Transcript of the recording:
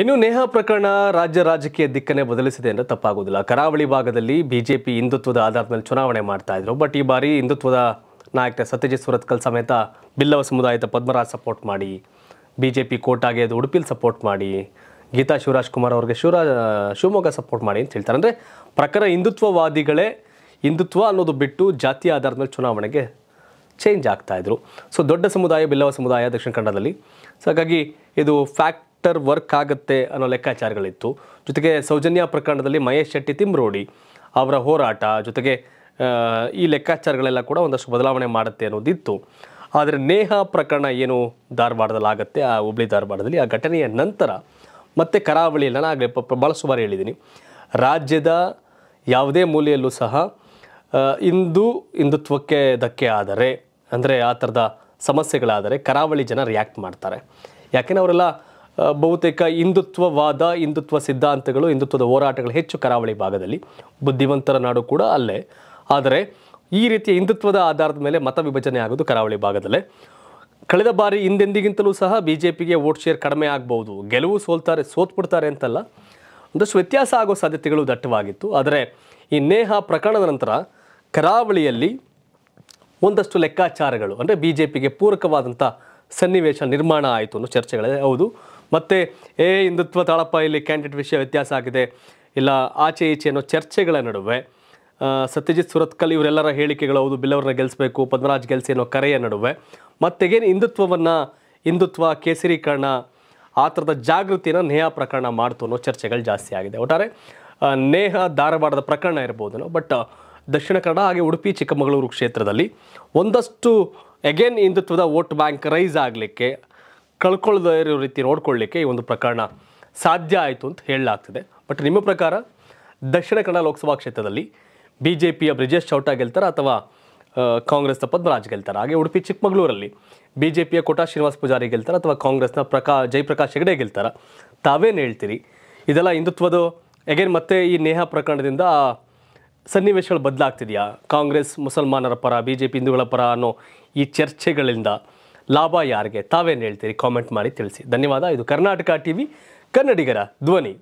ಇನ್ನು ನೇಹಾ ಪ್ರಕರಣ ರಾಜ್ಯ ರಾಜಕೀಯ ದಿಕ್ಕನ್ನೇ ಬದಲಿಸಿದೆ ಅಂದರೆ ತಪ್ಪಾಗೋದಿಲ್ಲ ಕರಾವಳಿ ಭಾಗದಲ್ಲಿ ಬಿಜೆಪಿ ಹಿಂದುತ್ವದ ಆಧಾರದ ಮೇಲೆ ಚುನಾವಣೆ ಮಾಡ್ತಾ ಇದ್ರು ಬಟ್ ಈ ಬಾರಿ ಹಿಂದುತ್ವದ ನಾಯಕ ಸತ್ಯಜಿತ್ ಸುರತ್ಕಲ್ ಸಮೇತ ಬಿಲ್ಲವ ಸಮುದಾಯದ ಪದ್ಮರಾಜ್ ಸಪೋರ್ಟ್ ಮಾಡಿ ಬಿ ಜೆ ಪಿ ಕೋಟಾಗೆ ಅದು ಉಡುಪಿಲಿ ಸಪೋರ್ಟ್ ಮಾಡಿ ಗೀತಾ ಶಿವರಾಜ್ ಕುಮಾರ್ ಅವ್ರಿಗೆ ಶಿವರಾಜ್ ಶಿವಮೊಗ್ಗ ಸಪೋರ್ಟ್ ಮಾಡಿ ಅಂತ ಹೇಳ್ತಾರೆ ಅಂದರೆ ಪ್ರಕರಣ ಹಿಂದುತ್ವವಾದಿಗಳೇ ಹಿಂದುತ್ವ ಅನ್ನೋದು ಬಿಟ್ಟು ಜಾತಿ ಆಧಾರದ ಮೇಲೆ ಚುನಾವಣೆಗೆ ಚೇಂಜ್ ಆಗ್ತಾಯಿದ್ರು ಸೊ ದೊಡ್ಡ ಸಮುದಾಯ ಬಿಲ್ಲವ ಸಮುದಾಯ ದಕ್ಷಿಣ ಕನ್ನಡದಲ್ಲಿ ಸೊ ಹಾಗಾಗಿ ಇದು ಫ್ಯಾಕ್ಟ್ ವರ್ಕ್ ಆಗುತ್ತೆ ಅನ್ನೋ ಲೆಕ್ಕಾಚಾರಗಳಿತ್ತು ಜೊತೆಗೆ ಸೌಜನ್ಯ ಪ್ರಕರಣದಲ್ಲಿ ಮಹೇಶ್ ಶೆಟ್ಟಿ ತಿಮ್ರೋಡಿ ಅವರ ಹೋರಾಟ ಜೊತೆಗೆ ಈ ಲೆಕ್ಕಾಚಾರಗಳೆಲ್ಲ ಕೂಡ ಒಂದಷ್ಟು ಬದಲಾವಣೆ ಮಾಡುತ್ತೆ ಅನ್ನೋದಿತ್ತು ಆದರೆ ನೇಹ ಪ್ರಕರಣ ಏನು ಧಾರವಾಡದಲ್ಲಿ ಆಗುತ್ತೆ ಆ ಹುಬ್ಳಿ ಧಾರವಾಡದಲ್ಲಿ ಆ ಘಟನೆಯ ನಂತರ ಮತ್ತೆ ಕರಾವಳಿಯಲ್ಲಿ ನಾನು ಆಗಲೇ ಭಾಳಷ್ಟು ಬಾರಿ ಹೇಳಿದ್ದೀನಿ ರಾಜ್ಯದ ಯಾವುದೇ ಮೂಲೆಯಲ್ಲೂ ಸಹ ಇಂದು ಹಿಂದುತ್ವಕ್ಕೆ ಧಕ್ಕೆ ಆದರೆ ಅಂದರೆ ಆ ಥರದ ಸಮಸ್ಯೆಗಳಾದರೆ ಕರಾವಳಿ ಜನ ರಿಯಾಕ್ಟ್ ಮಾಡ್ತಾರೆ ಯಾಕೆಂದರೆ ಅವರೆಲ್ಲ ಬಹುತೇಕ ಹಿಂದುತ್ವವಾದ ಹಿಂದುತ್ವ ಸಿದ್ಧಾಂತಗಳು ಹಿಂದುತ್ವದ ಹೋರಾಟಗಳು ಹೆಚ್ಚು ಕರಾವಳಿ ಭಾಗದಲ್ಲಿ ಬುದ್ಧಿವಂತರ ನಾಡು ಕೂಡ ಅಲ್ಲೇ ಆದರೆ ಈ ರೀತಿಯ ಹಿಂದುತ್ವದ ಆಧಾರದ ಮೇಲೆ ಮತ ವಿಭಜನೆ ಆಗೋದು ಕರಾವಳಿ ಭಾಗದಲ್ಲೇ ಕಳೆದ ಬಾರಿ ಹಿಂದೆಂದಿಗಿಂತಲೂ ಸಹ ಬಿ ಜೆ ಪಿಗೆ ವೋಟ್ ಶೇರ್ ಕಡಿಮೆ ಆಗ್ಬೋದು ಗೆಲುವು ಸೋಲ್ತಾರೆ ಸೋತ್ಬಿಡ್ತಾರೆ ಅಂತಲ್ಲ ಒಂದಷ್ಟು ವ್ಯತ್ಯಾಸ ಆಗೋ ಸಾಧ್ಯತೆಗಳು ದಟ್ಟವಾಗಿತ್ತು ಆದರೆ ಈ ನೇಹ ಪ್ರಕರಣದ ನಂತರ ಕರಾವಳಿಯಲ್ಲಿ ಒಂದಷ್ಟು ಲೆಕ್ಕಾಚಾರಗಳು ಅಂದರೆ ಬಿ ಜೆ ಪಿಗೆ ಪೂರಕವಾದಂಥ ಸನ್ನಿವೇಶ ನಿರ್ಮಾಣ ಆಯಿತು ಅನ್ನೋ ಚರ್ಚೆಗಳೇ ಹೌದು ಮತ್ತು ಏ ಹಿಂದುತ್ವ ತಾಳಪ್ಪ ಇಲ್ಲಿ ಕ್ಯಾಂಡಿಡೇಟ್ ವಿಷಯ ವ್ಯತ್ಯಾಸ ಆಗಿದೆ ಇಲ್ಲ ಆಚೆ ಈಚೆ ಅನ್ನೋ ಚರ್ಚೆಗಳ ನಡುವೆ ಸತ್ಯಜಿತ್ ಸುರತ್ಕಲ್ ಇವರೆಲ್ಲರ ಹೇಳಿಕೆಗಳು ಹೌದು ಬಿಲ್ಲವ್ರನ್ನ ಗೆಲ್ಲಿಸಬೇಕು ಪದ್ಮರಾಜ್ ಗೆಲ್ಸಿ ಅನ್ನೋ ಕರೆಯ ನಡುವೆ ಮತ್ತೆಗೇನು ಹಿಂದುತ್ವವನ್ನು ಹಿಂದುತ್ವ ಕೇಸರೀಕರಣ ಆ ಥರದ ಜಾಗೃತಿನ ನೇಹ ಪ್ರಕರಣ ಮಾಡ್ತು ಅನ್ನೋ ಚರ್ಚೆಗಳು ಜಾಸ್ತಿ ಆಗಿದೆ ಒಟ್ಟಾರೆ ನೇಹ ಧಾರವಾಡದ ಪ್ರಕರಣ ಇರ್ಬೋದೇನೋ ಬಟ್ ದಕ್ಷಿಣ ಕನ್ನಡ ಹಾಗೆ ಉಡುಪಿ ಚಿಕ್ಕಮಗಳೂರು ಕ್ಷೇತ್ರದಲ್ಲಿ ಒಂದಷ್ಟು ಎಗೇನ್ ಹಿಂದುತ್ವದ ವೋಟ್ ಬ್ಯಾಂಕ್ ರೈಸ್ ಆಗಲಿಕ್ಕೆ ಕಳ್ಕೊಳ್ಳದೇ ಇರೋ ರೀತಿ ನೋಡ್ಕೊಳ್ಳಿಕ್ಕೆ ಈ ಒಂದು ಪ್ರಕರಣ ಸಾಧ್ಯ ಆಯಿತು ಅಂತ ಹೇಳಲಾಗ್ತಿದೆ ಬಟ್ ನಿಮ್ಮ ಪ್ರಕಾರ ದಕ್ಷಿಣ ಕನ್ನಡ ಲೋಕಸಭಾ ಕ್ಷೇತ್ರದಲ್ಲಿ ಬಿ ಜೆ ಪಿಯ ಬ್ರಿಜೇಶ್ ಚೌಟಾ ಗೆಲ್ತಾರ ಅಥವಾ ಕಾಂಗ್ರೆಸ್ನ ಪದ್ಮರಾಜ್ ಗೆಲ್ತಾರ ಹಾಗೆ ಉಡುಪಿ ಚಿಕ್ಕಮಗಳೂರಲ್ಲಿ ಬಿ ಜೆ ಪಿಯ ಕೋಟಾ ಶ್ರೀನಿವಾಸ್ ಪೂಜಾರಿ ಗೆಲ್ತಾರ ಅಥವಾ ಕಾಂಗ್ರೆಸ್ನ ಪ್ರಕಾ ಜಯಪ್ರಕಾಶ್ ಹೆಗಡೆ ಗೆಲ್ತಾರ ತಾವೇನು ಹೇಳ್ತೀರಿ ಇದೆಲ್ಲ ಹಿಂದುತ್ವದ ಎಗೇನ್ ಮತ್ತೆ ಈ ನೇಹ ಪ್ರಕರಣದಿಂದ ಸನ್ನಿವೇಶಗಳು ಬದಲಾಗ್ತಿದೆಯಾ ಕಾಂಗ್ರೆಸ್ ಮುಸಲ್ಮಾನರ ಪರ ಬಿ ಜೆ ಪಿ ಹಿಂದೂಗಳ ಪರ ಅನ್ನೋ ಈ ಚರ್ಚೆಗಳಿಂದ ಲಾಭ ಯಾರಿಗೆ ತಾವೇನು ಹೇಳ್ತೀರಿ ಕಾಮೆಂಟ್ ಮಾಡಿ ತಿಳಿಸಿ ಧನ್ಯವಾದ ಇದು ಕರ್ನಾಟಕ ಟಿ ವಿ ಕನ್ನಡಿಗರ ಧ್ವನಿ